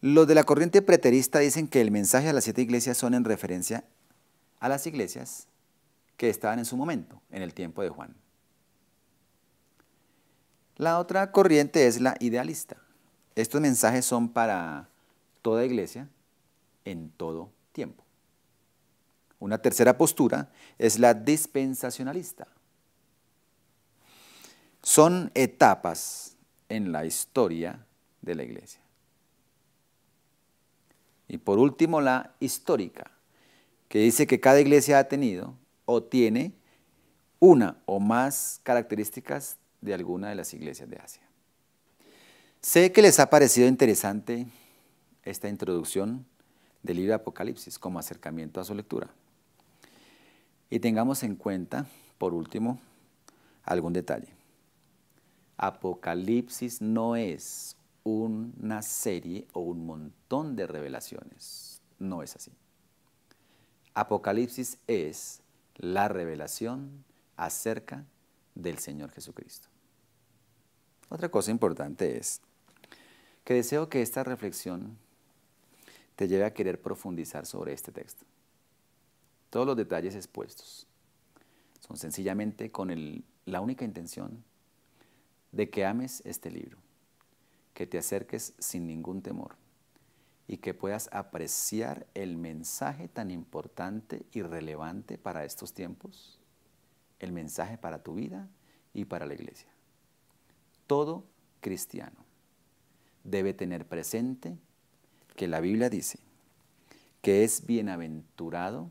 Los de la corriente preterista dicen que el mensaje a las siete iglesias son en referencia a las iglesias que estaban en su momento, en el tiempo de Juan. La otra corriente es la idealista. Estos mensajes son para toda iglesia en todo tiempo. Una tercera postura es la dispensacionalista son etapas en la historia de la iglesia. Y por último, la histórica, que dice que cada iglesia ha tenido o tiene una o más características de alguna de las iglesias de Asia. Sé que les ha parecido interesante esta introducción del libro de Apocalipsis como acercamiento a su lectura. Y tengamos en cuenta, por último, algún detalle. Apocalipsis no es una serie o un montón de revelaciones. No es así. Apocalipsis es la revelación acerca del Señor Jesucristo. Otra cosa importante es que deseo que esta reflexión te lleve a querer profundizar sobre este texto. Todos los detalles expuestos son sencillamente con la única intención de que ames este libro, que te acerques sin ningún temor y que puedas apreciar el mensaje tan importante y relevante para estos tiempos, el mensaje para tu vida y para la iglesia. Todo cristiano debe tener presente que la Biblia dice que es bienaventurado,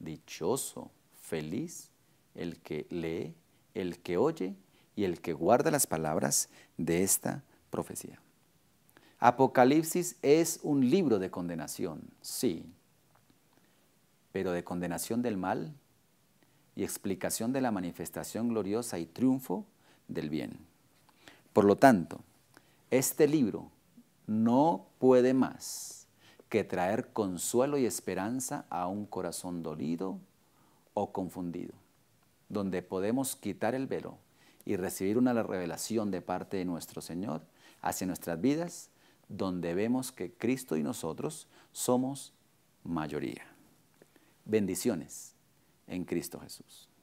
dichoso, feliz el que lee, el que oye y el que guarda las palabras de esta profecía. Apocalipsis es un libro de condenación, sí, pero de condenación del mal y explicación de la manifestación gloriosa y triunfo del bien. Por lo tanto, este libro no puede más que traer consuelo y esperanza a un corazón dolido o confundido, donde podemos quitar el velo y recibir una revelación de parte de nuestro Señor hacia nuestras vidas, donde vemos que Cristo y nosotros somos mayoría. Bendiciones en Cristo Jesús.